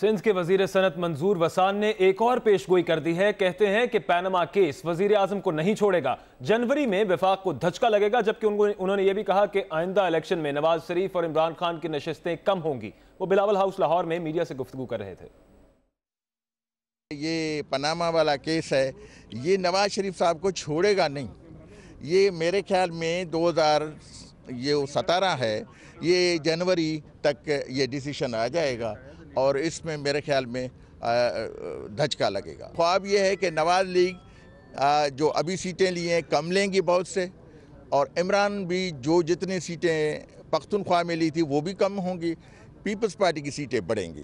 सिंध के वजीर सनत मंजूर वसान ने एक और पेश गोई कर दी है कहते हैं कि पैनमा केस वजीर आजम को नहीं छोड़ेगा जनवरी में विफाक को धचका लगेगा जबकि उन्होंने ये भी कहा कि आइंदा इलेक्शन में नवाज शरीफ और इमरान खान की नशस्तें कम होंगी वो बिलावल हाउस लाहौर में मीडिया से गुफ्तु कर रहे थे ये पनामा वाला केस है ये नवाज शरीफ साहब को छोड़ेगा नहीं ये मेरे ख्याल में दो ये सतारा है ये जनवरी तक ये डिसीशन आ जाएगा और इसमें मेरे ख्याल में धचका लगेगा ख्वाब ये है कि नवाज लीग जो अभी सीटें लिए हैं कम लेंगी बहुत से और इमरान भी जो जितनी सीटें पख्तनख्वा में ली थी वो भी कम होंगी पीपल्स पार्टी की सीटें बढ़ेंगी